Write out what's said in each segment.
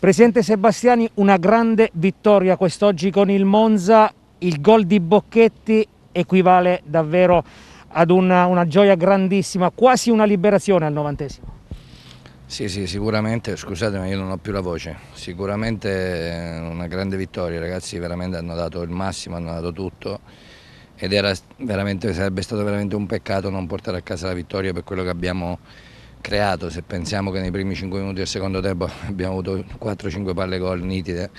Presidente Sebastiani, una grande vittoria quest'oggi con il Monza, il gol di Bocchetti equivale davvero ad una, una gioia grandissima, quasi una liberazione al novantesimo. Sì, sì, sicuramente, scusatemi, io non ho più la voce, sicuramente eh, una grande vittoria, i ragazzi veramente hanno dato il massimo, hanno dato tutto ed sarebbe stato veramente un peccato non portare a casa la vittoria per quello che abbiamo creato, se pensiamo che nei primi 5 minuti del secondo tempo abbiamo avuto 4-5 palle gol nitide,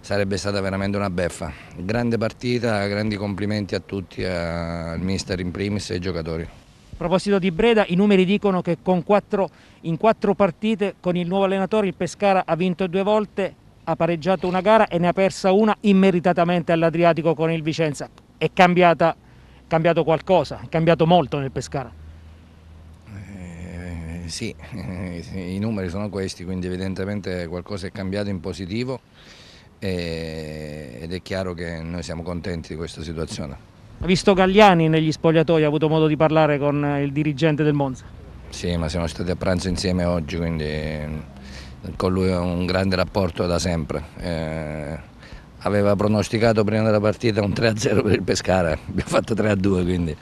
sarebbe stata veramente una beffa. Grande partita, grandi complimenti a tutti, al mister in primis e ai giocatori. A proposito di Breda, i numeri dicono che 4, in quattro partite con il nuovo allenatore il Pescara ha vinto due volte, ha pareggiato una gara e ne ha persa una immeritatamente all'Adriatico con il Vicenza. È cambiata, cambiato qualcosa, è cambiato molto nel Pescara sì, i numeri sono questi, quindi evidentemente qualcosa è cambiato in positivo ed è chiaro che noi siamo contenti di questa situazione. Ha visto Gagliani negli spogliatoi, ha avuto modo di parlare con il dirigente del Monza? Sì, ma siamo stati a pranzo insieme oggi, quindi mm, con lui ho un grande rapporto da sempre. Eh, aveva pronosticato prima della partita un 3-0 per il Pescara, abbiamo fatto 3-2, quindi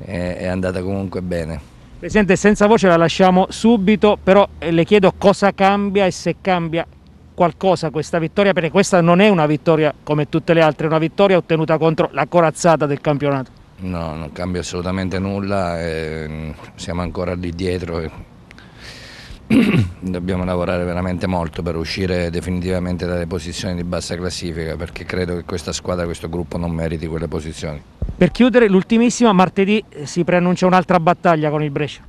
eh, è andata comunque bene. Presidente, senza voce la lasciamo subito, però eh, le chiedo cosa cambia e se cambia qualcosa questa vittoria, perché questa non è una vittoria come tutte le altre, è una vittoria ottenuta contro la corazzata del campionato. No, non cambia assolutamente nulla, eh, siamo ancora lì dietro. E... Dobbiamo lavorare veramente molto per uscire definitivamente dalle posizioni di bassa classifica perché credo che questa squadra, questo gruppo non meriti quelle posizioni. Per chiudere, l'ultimissima, martedì eh, si preannuncia un'altra battaglia con il Brescia.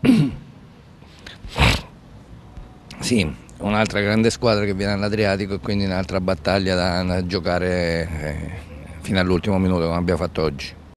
Sì, un'altra grande squadra che viene all'Adriatico e quindi un'altra battaglia da, giocare eh, fino all'ultimo minuto come abbiamo fatto oggi.